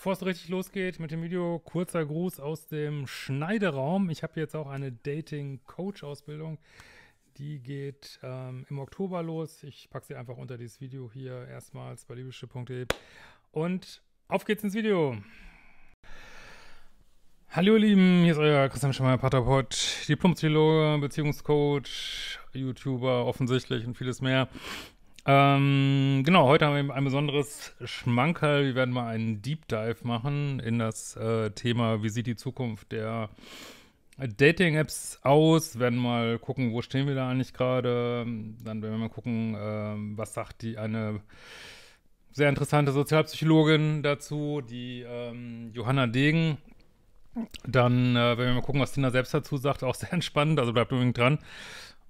Bevor es richtig losgeht mit dem Video, kurzer Gruß aus dem Schneideraum. Ich habe jetzt auch eine Dating-Coach-Ausbildung. Die geht ähm, im Oktober los. Ich packe sie einfach unter dieses Video hier erstmals bei libysche.de. Und auf geht's ins Video. Hallo ihr Lieben, hier ist euer Christian Schemmer, Patapod, Diplompsychologe, Beziehungscoach, YouTuber offensichtlich und vieles mehr. Ähm, genau, heute haben wir ein besonderes Schmankerl. Wir werden mal einen Deep Dive machen in das äh, Thema, wie sieht die Zukunft der Dating-Apps aus, Wir werden mal gucken, wo stehen wir da eigentlich gerade. Dann werden wir mal gucken, äh, was sagt die eine sehr interessante Sozialpsychologin dazu, die ähm, Johanna Degen. Dann äh, werden wir mal gucken, was Tina selbst dazu sagt, auch sehr entspannt, also bleibt unbedingt dran.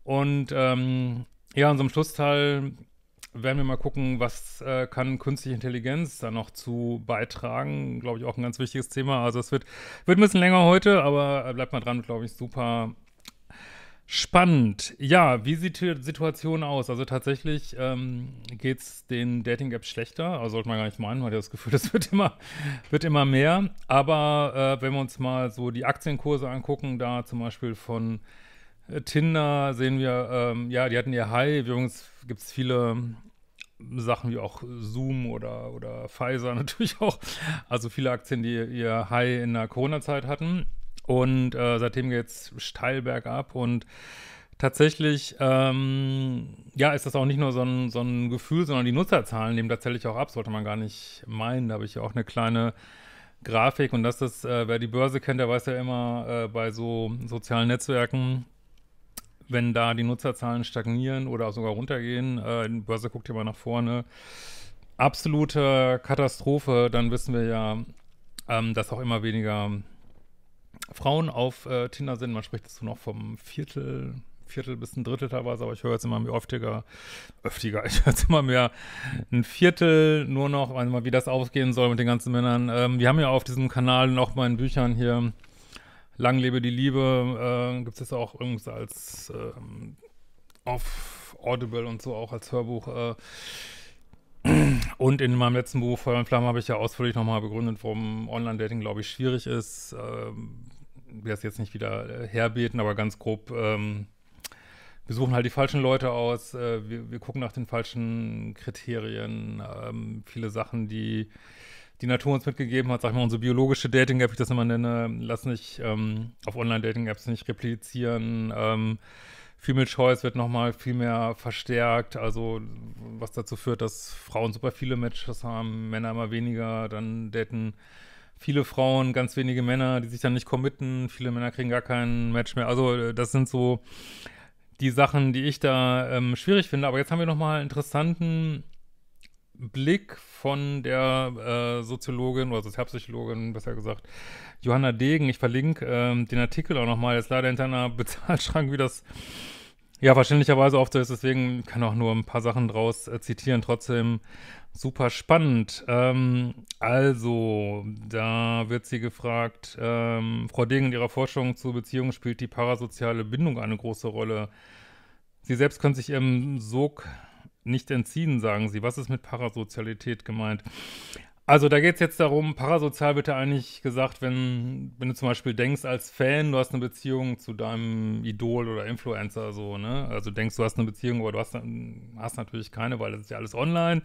Und ähm, ja, in so einem Schlussteil werden wir mal gucken, was äh, kann künstliche Intelligenz da noch zu beitragen. Glaube ich auch ein ganz wichtiges Thema. Also es wird, wird ein bisschen länger heute, aber äh, bleibt mal dran, glaube ich, super spannend. Ja, wie sieht die Situation aus? Also tatsächlich ähm, geht es den Dating-Apps schlechter. Also sollte man gar nicht meinen, man hat ja das Gefühl, das wird immer, wird immer mehr. Aber äh, wenn wir uns mal so die Aktienkurse angucken, da zum Beispiel von äh, Tinder sehen wir, ähm, ja, die hatten ihr High. Übrigens gibt es viele ähm, Sachen wie auch Zoom oder, oder Pfizer natürlich auch. Also viele Aktien, die ihr High in der Corona-Zeit hatten. Und äh, seitdem geht es steil bergab. Und tatsächlich, ähm, ja, ist das auch nicht nur so ein, so ein Gefühl, sondern die Nutzerzahlen nehmen tatsächlich auch ab. Sollte man gar nicht meinen. Da habe ich ja auch eine kleine. Grafik und das ist, äh, wer die Börse kennt, der weiß ja immer, äh, bei so sozialen Netzwerken wenn da die Nutzerzahlen stagnieren oder sogar runtergehen, äh, die Börse guckt ja mal nach vorne, absolute Katastrophe, dann wissen wir ja, ähm, dass auch immer weniger Frauen auf äh, Tinder sind. Man spricht jetzt dazu noch vom Viertel, Viertel bis ein Drittel teilweise, aber ich höre jetzt immer mehr öftiger, öftiger, ich höre jetzt immer mehr ein Viertel nur noch, mal, wie das ausgehen soll mit den ganzen Männern. Ähm, wir haben ja auf diesem Kanal und auch meinen Büchern hier Lang lebe die Liebe äh, gibt es auch irgendwas als ähm, auf Audible und so auch als Hörbuch. Äh. Und in meinem letzten Buch Feuer und Flamme habe ich ja ausführlich nochmal begründet, warum Online-Dating, glaube ich, schwierig ist. Ähm, wir es jetzt nicht wieder äh, herbeten, aber ganz grob. Ähm, wir suchen halt die falschen Leute aus, äh, wir, wir, gucken nach den falschen Kriterien, ähm, viele Sachen, die die Natur uns mitgegeben hat, sag ich mal, unsere biologische Dating-App, ich das immer nenne, lass nicht ähm, auf Online-Dating-Apps nicht replizieren. Ähm, Female Choice wird nochmal viel mehr verstärkt, also was dazu führt, dass Frauen super viele Matches haben, Männer immer weniger, dann daten viele Frauen, ganz wenige Männer, die sich dann nicht committen, viele Männer kriegen gar keinen Match mehr. Also äh, das sind so die Sachen, die ich da ähm, schwierig finde. Aber jetzt haben wir nochmal einen interessanten Blick von der äh, Soziologin oder Sozialpsychologin, besser gesagt, Johanna Degen. Ich verlinke ähm, den Artikel auch nochmal. Der Ist leider hinter einer Bezahlschrank, wie das ja wahrscheinlicherweise oft so ist. Deswegen kann auch nur ein paar Sachen draus äh, zitieren. Trotzdem super spannend. Ähm, also, da wird sie gefragt, ähm, Frau Degen in ihrer Forschung zu Beziehungen spielt die parasoziale Bindung eine große Rolle. Sie selbst können sich im Sog nicht entziehen, sagen Sie. Was ist mit Parasozialität gemeint? Also da geht es jetzt darum, parasozial wird ja eigentlich gesagt, wenn, wenn du zum Beispiel denkst als Fan, du hast eine Beziehung zu deinem Idol oder Influencer so, ne? Also denkst, du hast eine Beziehung, aber du hast, hast natürlich keine, weil das ist ja alles online.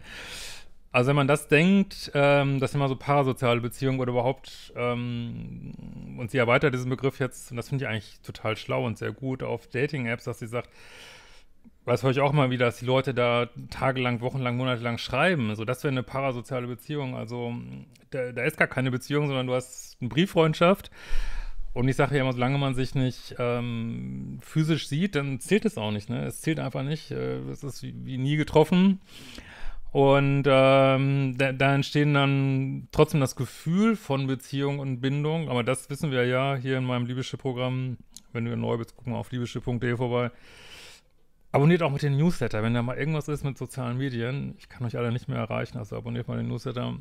Also wenn man das denkt, ähm, das sind mal so parasoziale Beziehungen oder überhaupt, ähm, und sie erweitert diesen Begriff jetzt, und das finde ich eigentlich total schlau und sehr gut, auf Dating-Apps, dass sie sagt, das höre ich auch mal wieder, dass die Leute da tagelang, wochenlang, monatelang schreiben. So, das wäre eine parasoziale Beziehung. Also, da, da, ist gar keine Beziehung, sondern du hast eine Brieffreundschaft. Und ich sage ja immer, solange man sich nicht ähm, physisch sieht, dann zählt es auch nicht. Ne? Es zählt einfach nicht. Äh, Es ist wie, wie nie getroffen. Und ähm, da, da, entstehen dann trotzdem das Gefühl von Beziehung und Bindung. Aber das wissen wir ja hier in meinem Liebische-Programm. Wenn du neu bist, guck mal auf liebische.de vorbei Abonniert auch mit den Newsletter, wenn da mal irgendwas ist mit sozialen Medien. Ich kann euch alle nicht mehr erreichen, also abonniert mal den Newsletter.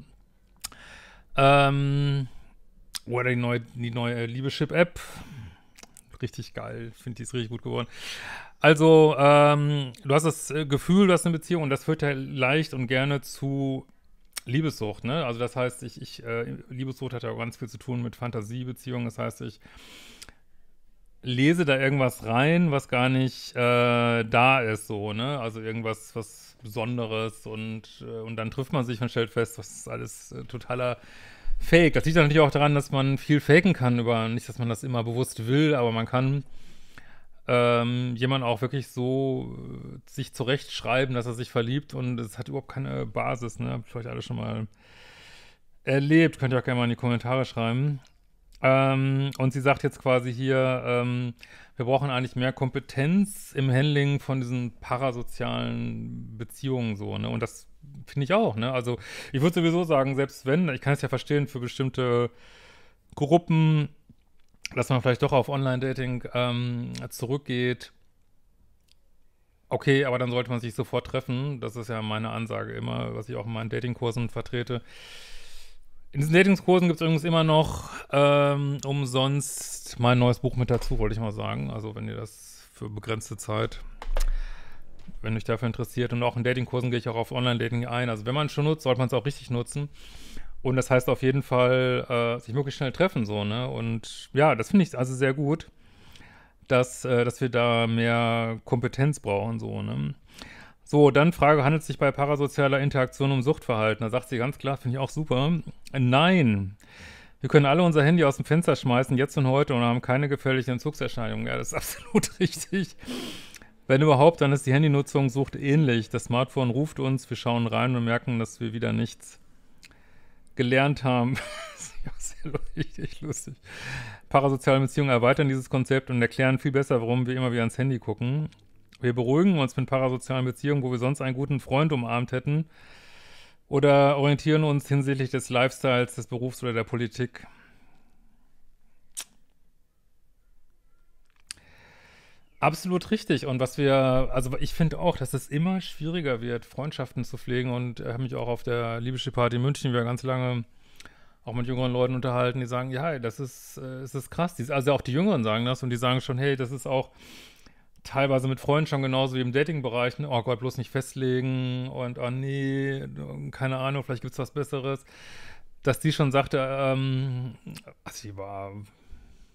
Ähm, oder oh, die neue, die neue Liebeschip-App. Richtig geil, finde die ist richtig gut geworden. Also, ähm, du hast das äh, Gefühl, du hast eine Beziehung und das führt ja leicht und gerne zu Liebessucht, ne? Also das heißt, ich, ich äh, Liebessucht hat ja auch ganz viel zu tun mit Fantasiebeziehungen. Das heißt, ich lese da irgendwas rein, was gar nicht äh, da ist, so, ne? Also irgendwas, was Besonderes und, äh, und dann trifft man sich und stellt fest, das ist alles äh, totaler Fake. Das liegt natürlich auch daran, dass man viel faken kann über, nicht, dass man das immer bewusst will, aber man kann ähm, jemand auch wirklich so äh, sich zurechtschreiben, dass er sich verliebt und es hat überhaupt keine Basis, ne? Habt ihr euch alle schon mal erlebt. Könnt ihr auch gerne mal in die Kommentare schreiben. Ähm, und sie sagt jetzt quasi hier, ähm, wir brauchen eigentlich mehr Kompetenz im Handling von diesen parasozialen Beziehungen so, ne? Und das finde ich auch, ne? Also ich würde sowieso sagen, selbst wenn, ich kann es ja verstehen, für bestimmte Gruppen, dass man vielleicht doch auf Online-Dating ähm, zurückgeht. Okay, aber dann sollte man sich sofort treffen. Das ist ja meine Ansage immer, was ich auch in meinen Datingkursen vertrete. In diesen Datingskursen gibt es übrigens immer noch ähm, umsonst mein neues Buch mit dazu, wollte ich mal sagen. Also wenn ihr das für begrenzte Zeit, wenn euch dafür interessiert. Und auch in Datingkursen gehe ich auch auf Online-Dating ein. Also wenn man es schon nutzt, sollte man es auch richtig nutzen. Und das heißt auf jeden Fall, äh, sich möglichst schnell treffen, so, ne? Und ja, das finde ich also sehr gut, dass, äh, dass wir da mehr Kompetenz brauchen, so, ne? So, dann Frage, handelt es sich bei parasozialer Interaktion um Suchtverhalten? Da sagt sie ganz klar, finde ich auch super. Nein. Wir können alle unser Handy aus dem Fenster schmeißen, jetzt und heute, und haben keine gefährlichen Entzugserscheinungen. Ja, das ist absolut richtig. Wenn überhaupt, dann ist die Handynutzung sucht ähnlich. Das Smartphone ruft uns, wir schauen rein und merken, dass wir wieder nichts gelernt haben. das ist ja auch sehr richtig lustig. Parasoziale Beziehungen erweitern dieses Konzept und erklären viel besser, warum wir immer wieder ans Handy gucken. Wir beruhigen uns mit parasozialen Beziehungen, wo wir sonst einen guten Freund umarmt hätten. Oder orientieren uns hinsichtlich des Lifestyles, des Berufs oder der Politik. Absolut richtig. Und was wir, also ich finde auch, dass es immer schwieriger wird, Freundschaften zu pflegen. Und ich habe mich auch auf der Liebeschiff-Party in München wieder ganz lange auch mit jüngeren Leuten unterhalten, die sagen, ja, das ist, äh, das ist krass. also auch die Jüngeren sagen das und die sagen schon, hey, das ist auch teilweise mit Freunden schon genauso wie im Dating-Bereich, ne? oh Gott, bloß nicht festlegen und oh nee, keine Ahnung, vielleicht gibt es was Besseres, dass die schon sagte, ähm, sie also war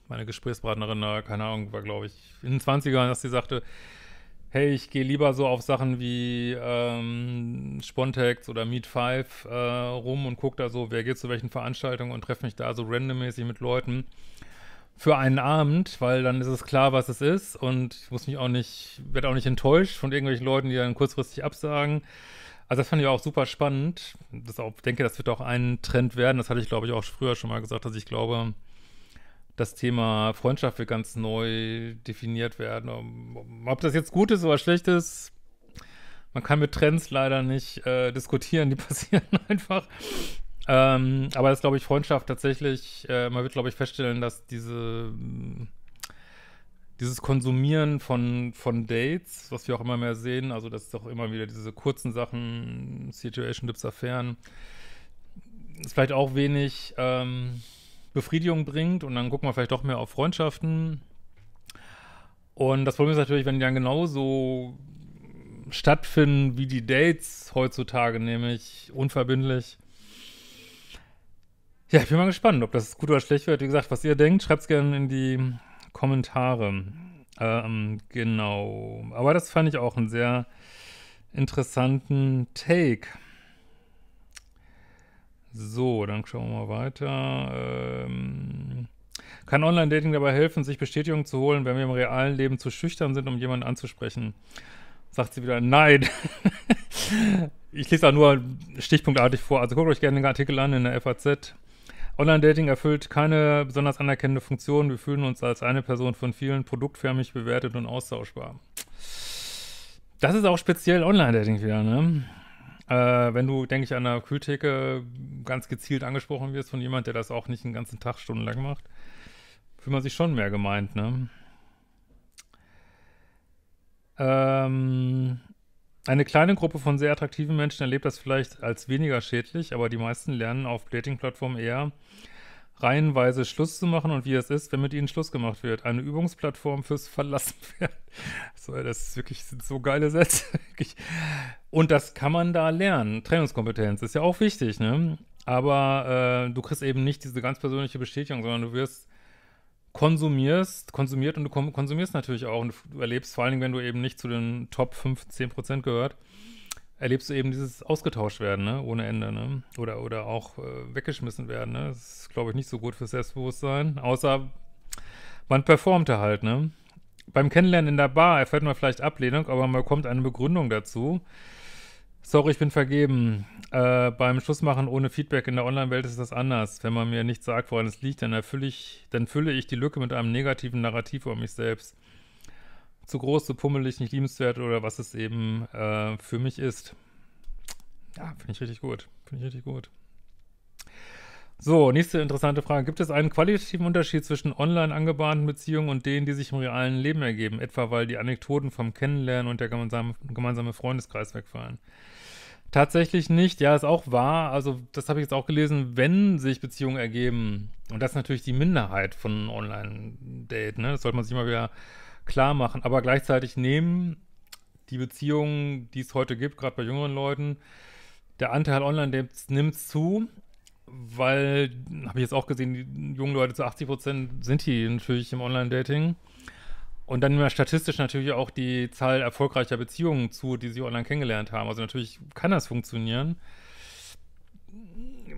meine Gesprächspartnerin, ne, keine Ahnung, war glaube ich in den 20ern, dass sie sagte, hey, ich gehe lieber so auf Sachen wie ähm, Spontex oder Meet Five äh, rum und gucke da so, wer geht zu welchen Veranstaltungen und treffe mich da so randommäßig mit Leuten für einen Abend, weil dann ist es klar, was es ist und ich muss mich auch nicht, werde auch nicht enttäuscht von irgendwelchen Leuten, die dann kurzfristig absagen. Also das fand ich auch super spannend. Das auch, denke, das wird auch ein Trend werden. Das hatte ich, glaube ich, auch früher schon mal gesagt, dass ich glaube, das Thema Freundschaft wird ganz neu definiert werden. Ob das jetzt gut ist oder schlecht ist, man kann mit Trends leider nicht äh, diskutieren. Die passieren einfach. Ähm, aber das glaube ich Freundschaft tatsächlich, äh, man wird glaube ich feststellen, dass diese dieses Konsumieren von, von Dates, was wir auch immer mehr sehen, also das ist auch immer wieder diese kurzen Sachen, Situation Dips Affären, ist vielleicht auch wenig ähm, Befriedigung bringt und dann gucken wir vielleicht doch mehr auf Freundschaften. Und das Problem ist natürlich, wenn die dann genauso stattfinden wie die Dates heutzutage, nämlich unverbindlich, ja, ich bin mal gespannt, ob das gut oder schlecht wird. Wie gesagt, was ihr denkt, schreibt es gerne in die Kommentare. Ähm, genau. Aber das fand ich auch einen sehr interessanten Take. So, dann schauen wir mal weiter. Ähm, kann Online-Dating dabei helfen, sich Bestätigung zu holen, wenn wir im realen Leben zu schüchtern sind, um jemanden anzusprechen? Sagt sie wieder, nein. ich lese da nur stichpunktartig vor. Also guckt euch gerne den Artikel an in der FAZ. Online-Dating erfüllt keine besonders anerkennende Funktion. Wir fühlen uns als eine Person von vielen produktförmig bewertet und austauschbar. Das ist auch speziell Online-Dating wieder, ne? Äh, wenn du, denke ich, an einer Kühltheke ganz gezielt angesprochen wirst von jemand, der das auch nicht einen ganzen Tag stundenlang macht, fühlt man sich schon mehr gemeint, ne? Ähm, eine kleine Gruppe von sehr attraktiven Menschen erlebt das vielleicht als weniger schädlich, aber die meisten lernen auf Dating-Plattformen eher reihenweise Schluss zu machen und wie es ist, wenn mit ihnen Schluss gemacht wird. Eine Übungsplattform fürs Verlassenwerden. So, also, das ist wirklich sind so geile Sätze. Und das kann man da lernen. Trennungskompetenz ist ja auch wichtig, ne? Aber äh, du kriegst eben nicht diese ganz persönliche Bestätigung, sondern du wirst konsumierst, konsumiert und du konsumierst natürlich auch und du erlebst, vor allen Dingen, wenn du eben nicht zu den Top 5, 10 Prozent gehört, erlebst du eben dieses ausgetauscht werden, ne? ohne Ende, ne? Oder, oder auch äh, weggeschmissen werden, ne? Das ist, glaube ich, nicht so gut fürs Selbstbewusstsein, außer man performte halt, ne? Beim Kennenlernen in der Bar erfährt man vielleicht Ablehnung, aber man bekommt eine Begründung dazu. Sorry, ich bin vergeben. Äh, beim Schlussmachen ohne Feedback in der Online-Welt ist das anders. Wenn man mir nicht sagt, woran es liegt, dann, erfülle ich, dann fülle ich die Lücke mit einem negativen Narrativ über mich selbst. Zu groß, zu pummelig, nicht liebenswert oder was es eben äh, für mich ist. Ja, finde ich richtig gut. Finde ich richtig gut. So, nächste interessante Frage. Gibt es einen qualitativen Unterschied zwischen online angebahnten Beziehungen und denen, die sich im realen Leben ergeben? Etwa weil die Anekdoten vom Kennenlernen und der gemeinsame, gemeinsame Freundeskreis wegfallen. Tatsächlich nicht. Ja, ist auch wahr. Also, das habe ich jetzt auch gelesen, wenn sich Beziehungen ergeben. Und das ist natürlich die Minderheit von online daten ne? Das sollte man sich mal wieder klar machen. Aber gleichzeitig nehmen die Beziehungen, die es heute gibt, gerade bei jüngeren Leuten, der Anteil Online-Dates nimmt zu weil, habe ich jetzt auch gesehen, die jungen Leute zu 80 Prozent sind die natürlich im Online-Dating. Und dann nimmt statistisch natürlich auch die Zahl erfolgreicher Beziehungen zu, die sie online kennengelernt haben. Also natürlich kann das funktionieren.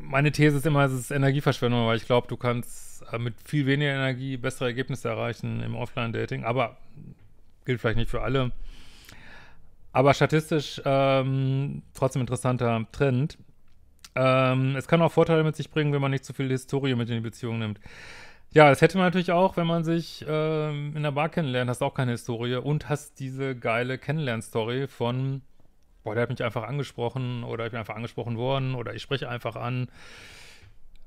Meine These ist immer, es ist Energieverschwendung, weil ich glaube, du kannst äh, mit viel weniger Energie bessere Ergebnisse erreichen im Offline-Dating. Aber gilt vielleicht nicht für alle. Aber statistisch ähm, trotzdem interessanter Trend. Ähm, es kann auch Vorteile mit sich bringen, wenn man nicht zu viel Historie mit in die Beziehung nimmt. Ja, das hätte man natürlich auch, wenn man sich ähm, in der Bar kennenlernt, hast auch keine Historie und hast diese geile Kennenlernstory von, boah, der hat mich einfach angesprochen oder ich bin einfach angesprochen worden oder ich spreche einfach an.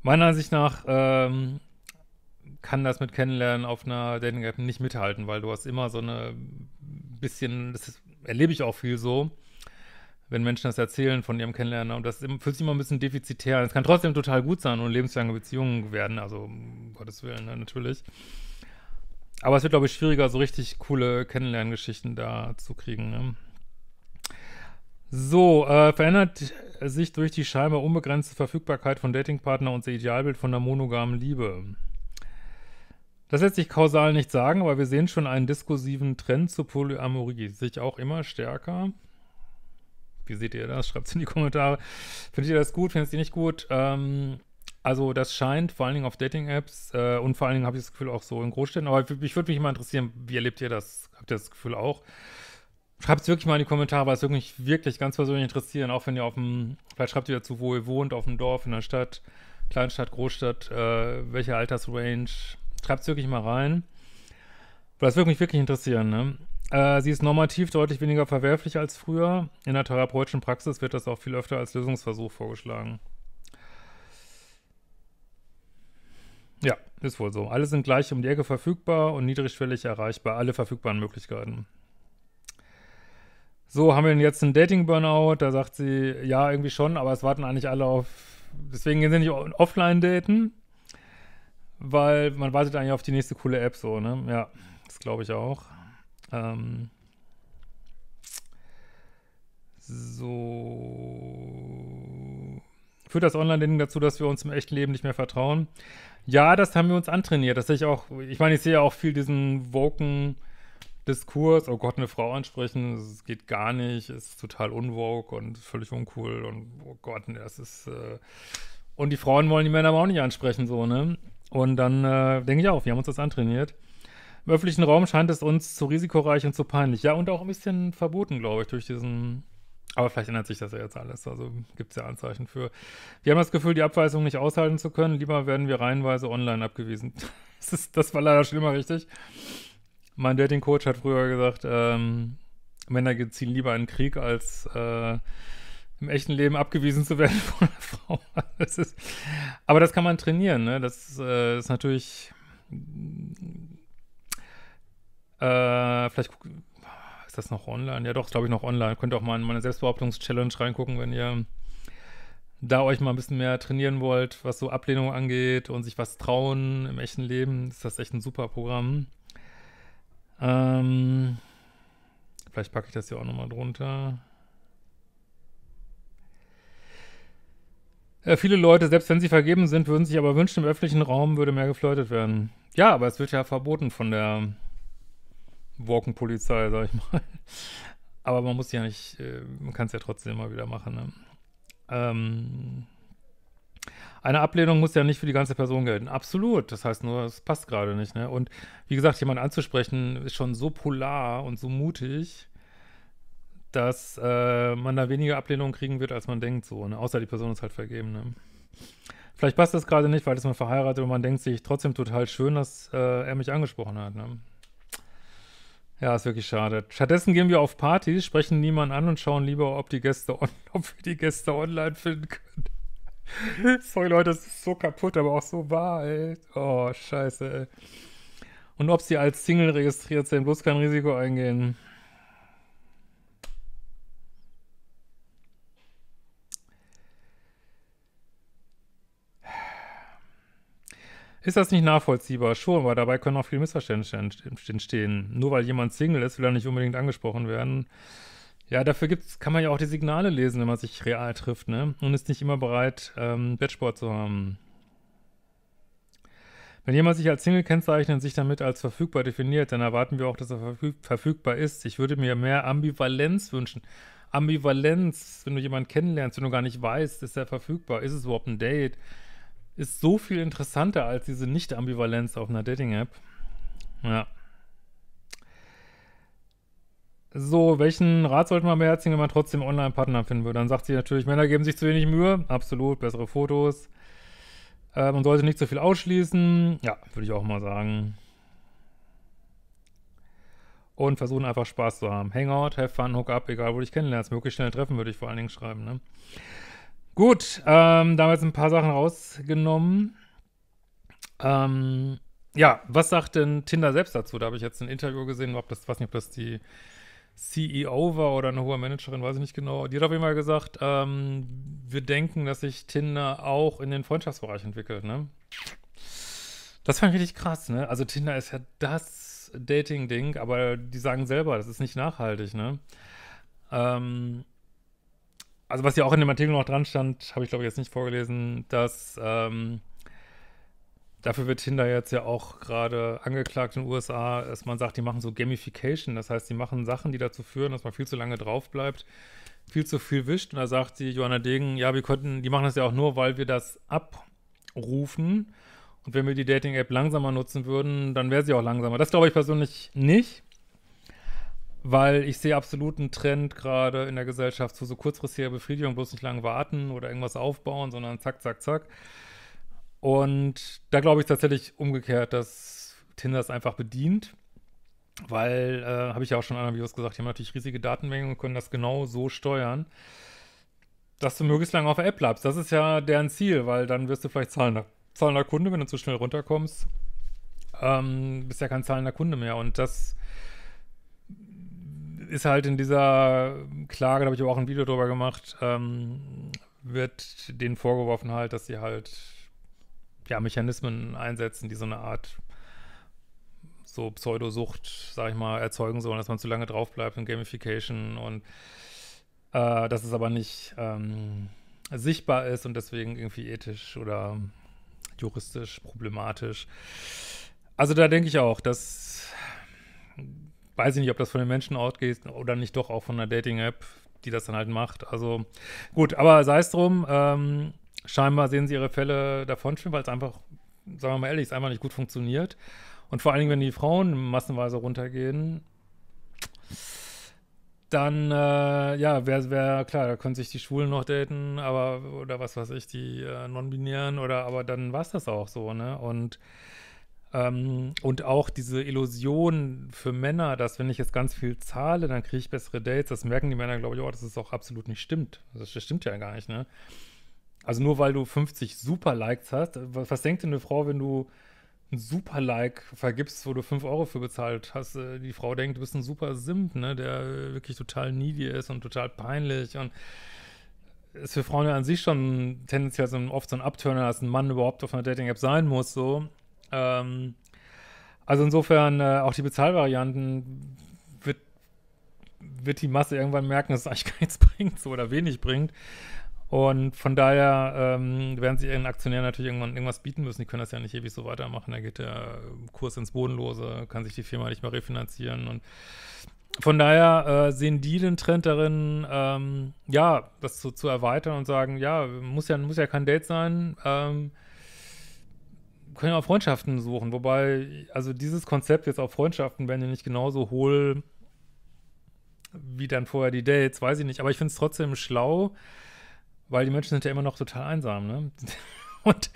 Meiner Ansicht nach ähm, kann das mit Kennenlernen auf einer Dating-App nicht mithalten, weil du hast immer so eine bisschen, das erlebe ich auch viel so, wenn Menschen das erzählen von ihrem Kennenlernen. Ne? Und das fühlt sich immer ein bisschen defizitär. an. Es kann trotzdem total gut sein und lebenslange Beziehungen werden. Also, um Gottes Willen, ne, natürlich. Aber es wird, glaube ich, schwieriger, so richtig coole Kennenlerngeschichten da zu kriegen. Ne? So, äh, verändert sich durch die scheinbar unbegrenzte Verfügbarkeit von Datingpartner unser Idealbild von der monogamen Liebe? Das lässt sich kausal nicht sagen, aber wir sehen schon einen diskursiven Trend zur Polyamorie, sich auch immer stärker. Wie seht ihr das? Schreibt es in die Kommentare. Findet ihr das gut? Findet ihr nicht gut? Ähm, also das scheint vor allen Dingen auf Dating-Apps äh, und vor allen Dingen habe ich das Gefühl auch so in Großstädten. Aber ich würde mich mal interessieren, wie erlebt ihr das? Habt ihr das Gefühl auch? Schreibt es wirklich mal in die Kommentare, weil es wirklich, wirklich ganz persönlich interessiert. Auch wenn ihr auf dem, vielleicht schreibt ihr dazu, wo ihr wohnt, auf dem Dorf, in der Stadt, Kleinstadt, Großstadt, äh, welche Altersrange. Schreibt es wirklich mal rein. Weil es würde mich wirklich interessieren, ne? Äh, sie ist normativ deutlich weniger verwerflich als früher. In der therapeutischen Praxis wird das auch viel öfter als Lösungsversuch vorgeschlagen. Ja, ist wohl so. Alle sind gleich um die Ecke verfügbar und niedrigschwellig erreichbar. Alle verfügbaren Möglichkeiten. So, haben wir denn jetzt einen Dating-Burnout? Da sagt sie, ja, irgendwie schon, aber es warten eigentlich alle auf. Deswegen gehen sie nicht offline daten, weil man wartet eigentlich auf die nächste coole App so, ne? Ja, das glaube ich auch. Ähm, so. Führt das Online-Dating dazu, dass wir uns im echten Leben nicht mehr vertrauen? Ja, das haben wir uns antrainiert. Das sehe ich auch. Ich meine, ich sehe ja auch viel diesen woken Diskurs. Oh Gott, eine Frau ansprechen, das geht gar nicht, ist total unwoke und völlig uncool und oh Gott, das ist. Äh und die Frauen wollen die Männer aber auch nicht ansprechen, so, ne? Und dann äh, denke ich auch, wir haben uns das antrainiert. Im öffentlichen Raum scheint es uns zu risikoreich und zu peinlich. Ja, und auch ein bisschen verboten, glaube ich, durch diesen aber vielleicht ändert sich das ja jetzt alles. Also gibt es ja Anzeichen für. Wir haben das Gefühl, die Abweisung nicht aushalten zu können. Lieber werden wir reihenweise online abgewiesen. Das, ist, das war leider schlimmer richtig. Mein Dating-Coach hat früher gesagt, ähm, Männer ziehen lieber in den Krieg, als äh, im echten Leben abgewiesen zu werden von einer Frau. Das ist, aber das kann man trainieren. Ne? Das äh, ist natürlich äh, vielleicht guck, ist das noch online? Ja, doch, glaube ich noch online. Könnt auch mal in meine Selbstbehauptungs-Challenge reingucken, wenn ihr da euch mal ein bisschen mehr trainieren wollt, was so Ablehnung angeht und sich was trauen im echten Leben, ist das echt ein super Programm. Ähm, vielleicht packe ich das hier auch nochmal drunter. Äh, viele Leute, selbst wenn sie vergeben sind, würden sich aber wünschen, im öffentlichen Raum würde mehr geflirtet werden. Ja, aber es wird ja verboten von der Walkenpolizei, sag ich mal. Aber man muss ja nicht, äh, man kann es ja trotzdem immer wieder machen. Ne? Ähm, eine Ablehnung muss ja nicht für die ganze Person gelten. Absolut. Das heißt nur, es passt gerade nicht. Ne? Und wie gesagt, jemanden anzusprechen ist schon so polar und so mutig, dass äh, man da weniger Ablehnung kriegen wird, als man denkt. So, ne? Außer die Person ist halt vergeben. Ne? Vielleicht passt das gerade nicht, weil das man verheiratet und man denkt sich trotzdem total schön, dass äh, er mich angesprochen hat. Ne? Ja, ist wirklich schade. Stattdessen gehen wir auf Partys, sprechen niemanden an und schauen lieber, ob, die Gäste on ob wir die Gäste online finden können. Sorry, Leute, das ist so kaputt, aber auch so wahr, ey. Oh, scheiße, ey. Und ob sie als Single registriert sind, bloß kein Risiko eingehen. Ist das nicht nachvollziehbar? Schon, weil dabei können auch viele Missverständnisse entstehen. Nur weil jemand Single ist, will er nicht unbedingt angesprochen werden. Ja, dafür gibt's, kann man ja auch die Signale lesen, wenn man sich real trifft, ne? Und ist nicht immer bereit, ähm, Bettsport zu haben. Wenn jemand sich als Single kennzeichnet und sich damit als verfügbar definiert, dann erwarten wir auch, dass er verfügbar ist. Ich würde mir mehr Ambivalenz wünschen. Ambivalenz, wenn du jemanden kennenlernst, wenn du gar nicht weißt, ist er verfügbar, ist es überhaupt ein Date? ist so viel interessanter als diese Nicht-Ambivalenz auf einer Dating-App. Ja. So, welchen Rat sollte man beherzigen, wenn man trotzdem Online-Partner finden würde? Dann sagt sie natürlich, Männer geben sich zu wenig Mühe. Absolut, bessere Fotos. Äh, man sollte nicht zu viel ausschließen. Ja, würde ich auch mal sagen. Und versuchen einfach Spaß zu haben. Hangout, have fun, hook up, egal wo du dich kennenlernst. Möglichst schnell treffen, würde ich vor allen Dingen schreiben, ne? Gut, ähm, damals ein paar Sachen rausgenommen. Ähm, ja, was sagt denn Tinder selbst dazu? Da habe ich jetzt ein Interview gesehen, ob das, weiß nicht, ob das die CEO war oder eine hohe Managerin, weiß ich nicht genau. Die hat auf jeden Fall gesagt, ähm, wir denken, dass sich Tinder auch in den Freundschaftsbereich entwickelt, ne? Das fand ich richtig krass, ne? Also Tinder ist ja das Dating-Ding, aber die sagen selber, das ist nicht nachhaltig, ne? Ähm, also was ja auch in dem Artikel noch dran stand, habe ich glaube ich jetzt nicht vorgelesen, dass ähm, dafür wird Tinder jetzt ja auch gerade angeklagt in den USA, dass man sagt, die machen so Gamification, das heißt, die machen Sachen, die dazu führen, dass man viel zu lange drauf bleibt, viel zu viel wischt. Und da sagt die Johanna Degen, ja, wir konnten, die machen das ja auch nur, weil wir das abrufen. Und wenn wir die Dating-App langsamer nutzen würden, dann wäre sie auch langsamer. Das glaube ich persönlich nicht weil ich sehe absoluten Trend gerade in der Gesellschaft zu so kurzfristiger Befriedigung, bloß nicht lange warten oder irgendwas aufbauen, sondern zack, zack, zack. Und da glaube ich tatsächlich umgekehrt, dass Tinder es einfach bedient, weil, äh, habe ich ja auch schon in anderen Videos gesagt, die haben natürlich riesige Datenmengen und können das genau so steuern, dass du möglichst lange auf der App bleibst. Das ist ja deren Ziel, weil dann wirst du vielleicht zahlender, zahlender Kunde, wenn du zu schnell runterkommst. Ähm, bist ja kein zahlender Kunde mehr und das ist halt in dieser Klage, da habe ich aber auch ein Video drüber gemacht, ähm, wird denen vorgeworfen halt, dass sie halt ja, Mechanismen einsetzen, die so eine Art so Pseudosucht, sag ich mal, erzeugen sollen, dass man zu lange drauf bleibt in Gamification und äh, dass es aber nicht ähm, sichtbar ist und deswegen irgendwie ethisch oder juristisch problematisch. Also da denke ich auch, dass weiß ich nicht, ob das von den Menschen ausgeht oder nicht doch auch von einer Dating-App, die das dann halt macht. Also gut, aber sei es drum, ähm, scheinbar sehen sie ihre Fälle davon schwimmen, weil es einfach, sagen wir mal ehrlich, es einfach nicht gut funktioniert. Und vor allen Dingen, wenn die Frauen massenweise runtergehen, dann, äh, ja, wäre wär, klar, da können sich die Schwulen noch daten, aber, oder was weiß ich, die äh, Non-Binären, oder, aber dann war es das auch so, ne? Und ähm, und auch diese Illusion für Männer, dass wenn ich jetzt ganz viel zahle, dann kriege ich bessere Dates, das merken die Männer, glaube ich, auch, oh, dass es auch absolut nicht stimmt. Das, das stimmt ja gar nicht, ne? Also nur weil du 50 Super-Likes hast, was, was denkt denn eine Frau, wenn du ein Super-Like vergibst, wo du 5 Euro für bezahlt hast. Äh, die Frau denkt, du bist ein super Simp, ne, der äh, wirklich total needy ist und total peinlich und ist für Frauen ja an sich schon tendenziell so ein, oft so ein Abturner, dass ein Mann überhaupt auf einer Dating-App sein muss, so. Ähm, also insofern, äh, auch die Bezahlvarianten wird, wird die Masse irgendwann merken, dass es eigentlich gar nichts bringt so, oder wenig bringt. Und von daher ähm, werden sie ihren Aktionären natürlich irgendwann irgendwas bieten müssen. Die können das ja nicht ewig so weitermachen. Da geht der Kurs ins Bodenlose, kann sich die Firma nicht mehr refinanzieren. Und von daher äh, sehen die den Trend darin, ähm, ja, das zu, zu erweitern und sagen, ja, muss ja, muss ja kein Date sein. Ähm, können ja auch Freundschaften suchen, wobei, also dieses Konzept jetzt auf Freundschaften werden ja nicht genauso hohl wie dann vorher die Dates, weiß ich nicht. Aber ich finde es trotzdem schlau, weil die Menschen sind ja immer noch total einsam, ne? Und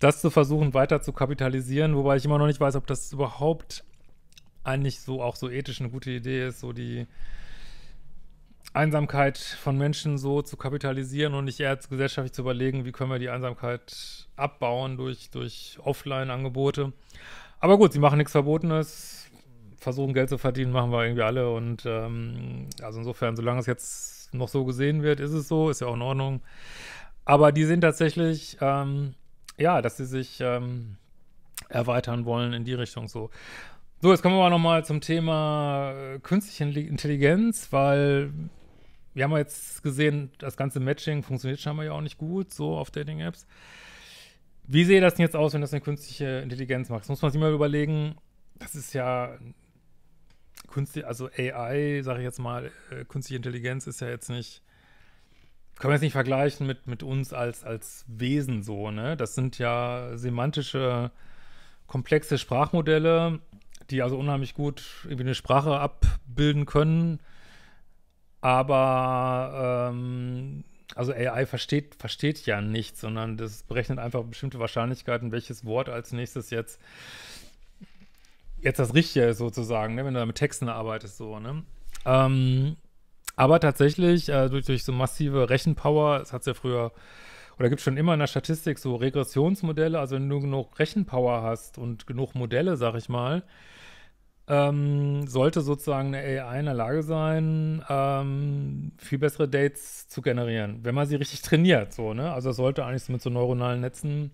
das zu versuchen, weiter zu kapitalisieren, wobei ich immer noch nicht weiß, ob das überhaupt eigentlich so auch so ethisch eine gute Idee ist, so die Einsamkeit von Menschen so zu kapitalisieren und nicht eher gesellschaftlich zu überlegen, wie können wir die Einsamkeit abbauen durch, durch Offline-Angebote. Aber gut, sie machen nichts Verbotenes, versuchen Geld zu verdienen, machen wir irgendwie alle. Und ähm, also insofern, solange es jetzt noch so gesehen wird, ist es so, ist ja auch in Ordnung. Aber die sind tatsächlich, ähm, ja, dass sie sich ähm, erweitern wollen in die Richtung so. So, jetzt kommen wir aber nochmal zum Thema äh, künstliche Intelligenz, weil wir haben jetzt gesehen, das ganze Matching funktioniert scheinbar ja auch nicht gut, so auf Dating-Apps. Wie sehe das denn jetzt aus, wenn das eine künstliche Intelligenz macht? Das muss man sich mal überlegen. Das ist ja künstliche, also AI, sage ich jetzt mal, äh, künstliche Intelligenz ist ja jetzt nicht, können wir jetzt nicht vergleichen mit, mit uns als, als Wesen so, ne? Das sind ja semantische, komplexe Sprachmodelle, die also unheimlich gut irgendwie eine Sprache abbilden können aber ähm, also AI versteht, versteht ja nichts, sondern das berechnet einfach bestimmte Wahrscheinlichkeiten, welches Wort als nächstes jetzt jetzt das Richtige ist sozusagen, ne? wenn du da mit Texten arbeitest, so, ne? Ähm, aber tatsächlich, äh, durch, durch so massive Rechenpower, das hat es ja früher, oder gibt schon immer in der Statistik so Regressionsmodelle, also wenn du genug Rechenpower hast und genug Modelle, sag ich mal, ähm, sollte sozusagen eine AI in der Lage sein, ähm, viel bessere Dates zu generieren, wenn man sie richtig trainiert. So, ne? Also es sollte eigentlich mit so neuronalen Netzen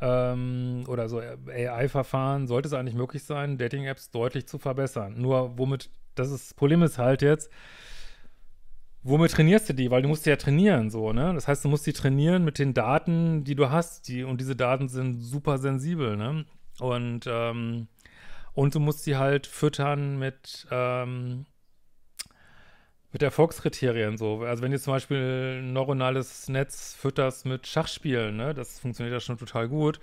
ähm, oder so AI-Verfahren, sollte es eigentlich möglich sein, Dating-Apps deutlich zu verbessern. Nur womit, das ist, Problem ist halt jetzt, womit trainierst du die? Weil du musst die ja trainieren, so, ne? Das heißt, du musst die trainieren mit den Daten, die du hast, die, und diese Daten sind super sensibel, ne? Und ähm, und du musst sie halt füttern mit, ähm, mit Erfolgskriterien so. Also wenn du zum Beispiel ein neuronales Netz fütterst mit Schachspielen, ne, das funktioniert ja schon total gut.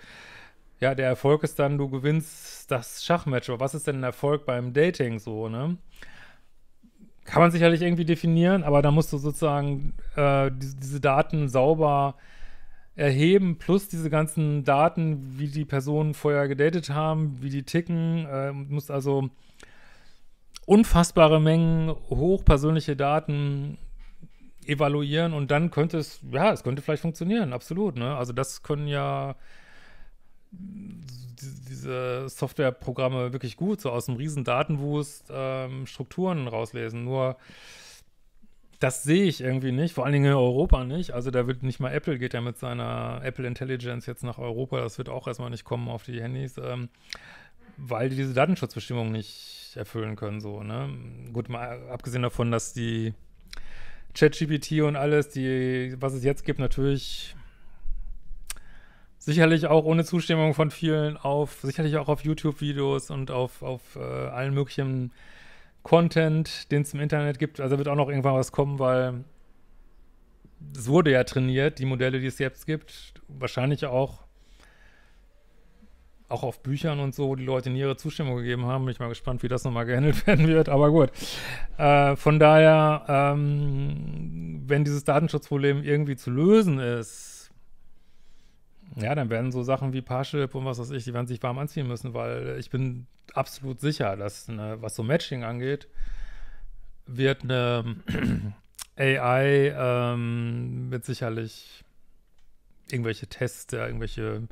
Ja, der Erfolg ist dann, du gewinnst das Schachmatch. Aber was ist denn ein Erfolg beim Dating so, ne? Kann man sicherlich irgendwie definieren, aber da musst du sozusagen äh, die, diese Daten sauber äh, erheben, plus diese ganzen Daten, wie die Personen vorher gedatet haben, wie die ticken. Äh, musst also unfassbare Mengen hochpersönliche Daten evaluieren und dann könnte es, ja, es könnte vielleicht funktionieren, absolut. Ne? Also das können ja diese Softwareprogramme wirklich gut, so aus einem riesen Datenwust ähm, Strukturen rauslesen. Nur das sehe ich irgendwie nicht, vor allen Dingen in Europa nicht. Also da wird nicht mal Apple, geht ja mit seiner Apple Intelligence jetzt nach Europa, das wird auch erstmal nicht kommen auf die Handys, ähm, weil die diese Datenschutzbestimmungen nicht erfüllen können, so, ne? Gut, mal abgesehen davon, dass die ChatGPT und alles, die, was es jetzt gibt, natürlich sicherlich auch ohne Zustimmung von vielen auf, sicherlich auch auf YouTube-Videos und auf, auf äh, allen möglichen Content, den es im Internet gibt. Also wird auch noch irgendwann was kommen, weil es wurde ja trainiert, die Modelle, die es jetzt gibt, wahrscheinlich auch auch auf Büchern und so, wo die Leute nie ihre Zustimmung gegeben haben. Bin ich mal gespannt, wie das nochmal gehandelt werden wird, aber gut. Äh, von daher, ähm, wenn dieses Datenschutzproblem irgendwie zu lösen ist, ja, dann werden so Sachen wie Parship und was weiß ich, die werden sich warm anziehen müssen, weil ich bin absolut sicher, dass eine, was so Matching angeht, wird eine AI ähm, mit sicherlich irgendwelche Tests, äh, irgendwelche,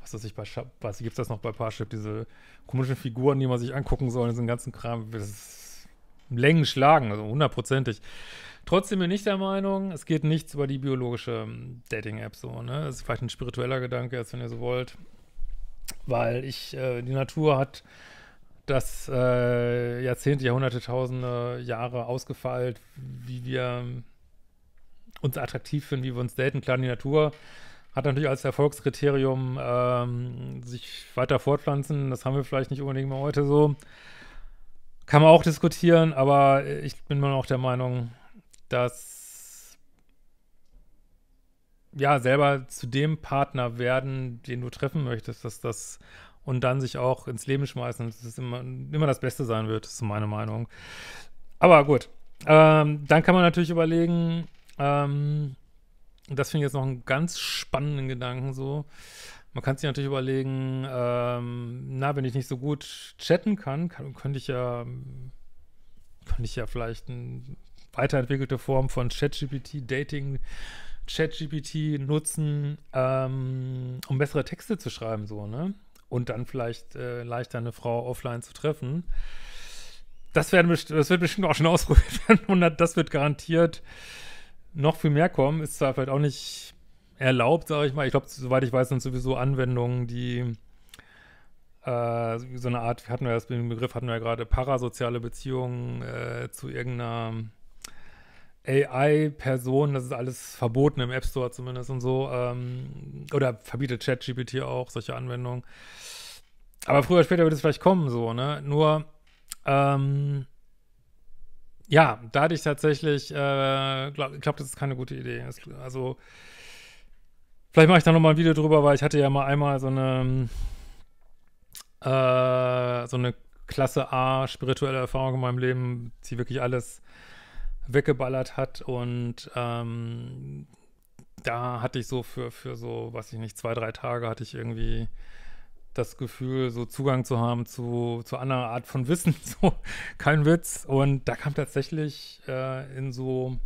was weiß ich, bei was gibt es das noch bei Parship, diese komischen Figuren, die man sich angucken soll, diesen ganzen Kram, das ist Längen schlagen, also hundertprozentig. Trotzdem bin ich der Meinung, es geht nichts über die biologische ähm, Dating-App so, ne? Das ist vielleicht ein spiritueller Gedanke, als wenn ihr so wollt. Weil ich, äh, die Natur hat das äh, Jahrzehnte, Jahrhunderte, Tausende Jahre ausgefeilt, wie wir ähm, uns attraktiv finden, wie wir uns daten. Klar, die Natur hat natürlich als Erfolgskriterium ähm, sich weiter fortpflanzen. Das haben wir vielleicht nicht unbedingt mal heute so. Kann man auch diskutieren, aber ich bin immer auch der Meinung, dass ja, selber zu dem Partner werden, den du treffen möchtest, dass das und dann sich auch ins Leben schmeißen, dass es immer, immer das Beste sein wird, ist meine Meinung. Aber gut, ähm, dann kann man natürlich überlegen, ähm, das finde ich jetzt noch einen ganz spannenden Gedanken so. Man kann sich natürlich überlegen, ähm, na, wenn ich nicht so gut chatten kann, kann könnte ich ja, könnte ich ja vielleicht eine weiterentwickelte Form von ChatGPT, Dating, ChatGPT nutzen, ähm, um bessere Texte zu schreiben, so, ne? und dann vielleicht äh, leichter eine Frau offline zu treffen. Das, werden, das wird bestimmt auch schon ausprobiert werden das wird garantiert noch viel mehr kommen. Ist zwar vielleicht auch nicht erlaubt, sage ich mal. Ich glaube, soweit ich weiß, sind sowieso Anwendungen, die äh, so eine Art, hatten wir das den Begriff, hatten wir ja gerade parasoziale Beziehungen äh, zu irgendeiner AI-Personen, das ist alles verboten im App Store zumindest und so. Ähm, oder verbietet ChatGPT auch solche Anwendungen. Aber früher oder später wird es vielleicht kommen, so, ne? Nur, ähm, ja, da hatte ich tatsächlich, äh, glaub, ich glaube, das ist keine gute Idee. Das, also, vielleicht mache ich da nochmal ein Video drüber, weil ich hatte ja mal einmal so eine, äh, so eine Klasse A spirituelle Erfahrung in meinem Leben, die wirklich alles weggeballert hat und ähm, da hatte ich so für, für so, was ich nicht, zwei, drei Tage hatte ich irgendwie das Gefühl, so Zugang zu haben zu, zu anderer Art von Wissen, so kein Witz. Und da kam tatsächlich äh, in so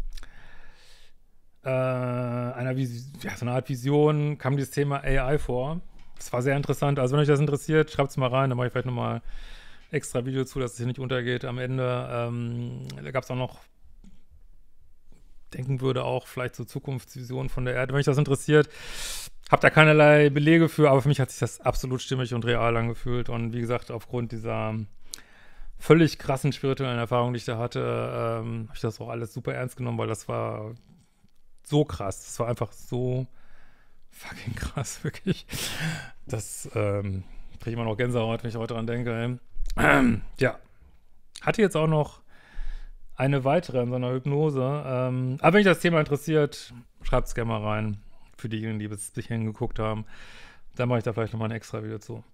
äh, einer Vis ja, so eine Art Vision, kam dieses Thema AI vor. Das war sehr interessant. Also wenn euch das interessiert, schreibt es mal rein, dann mache ich vielleicht nochmal extra Video zu, dass es hier nicht untergeht am Ende. Ähm, da gab es auch noch denken würde, auch vielleicht so Zukunftsvision von der Erde, wenn mich das interessiert. Hab da keinerlei Belege für, aber für mich hat sich das absolut stimmig und real angefühlt. Und wie gesagt, aufgrund dieser völlig krassen spirituellen Erfahrung, die ich da hatte, ähm, habe ich das auch alles super ernst genommen, weil das war so krass. Das war einfach so fucking krass, wirklich. Das ähm, kriege ich immer noch Gänsehaut, wenn ich heute dran denke. Ähm, ja. Hatte jetzt auch noch eine weitere in so einer Hypnose. Ähm, aber wenn euch das Thema interessiert, schreibt es gerne mal rein. Für diejenigen, die bis hierhin geguckt haben. Dann mache ich da vielleicht nochmal ein extra Video zu.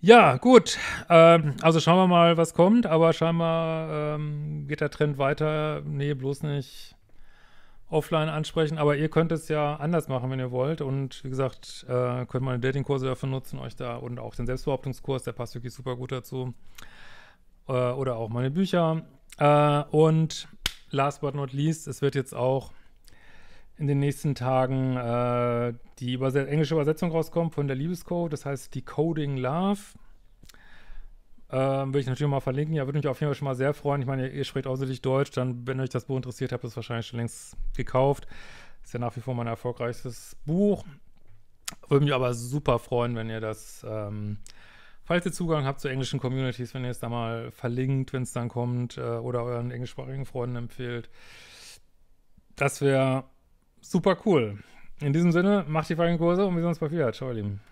Ja, gut. Ähm, also schauen wir mal, was kommt. Aber scheinbar ähm, geht der Trend weiter. Nee, bloß nicht offline ansprechen. Aber ihr könnt es ja anders machen, wenn ihr wollt. Und wie gesagt, äh, könnt meine Datingkurse dafür nutzen, euch da und auch den Selbstbehauptungskurs, der passt wirklich super gut dazu äh, oder auch meine Bücher. Äh, und last but not least, es wird jetzt auch in den nächsten Tagen äh, die Überset englische Übersetzung rauskommen von der Liebescode. Das heißt Decoding Love. Ähm, würde ich natürlich mal verlinken. Ja, würde mich auf jeden Fall schon mal sehr freuen. Ich meine, ihr, ihr sprecht außerdem Deutsch. Dann, wenn euch das Buch interessiert, habt ihr es wahrscheinlich schon längst gekauft. Ist ja nach wie vor mein erfolgreichstes Buch. Würde mich aber super freuen, wenn ihr das ähm, Falls ihr Zugang habt zu englischen Communities, wenn ihr es da mal verlinkt, wenn es dann kommt, äh, oder euren englischsprachigen Freunden empfehlt, das wäre super cool. In diesem Sinne, macht die fucking Kurse und wir sehen uns bald wieder. Ciao, ihr Lieben.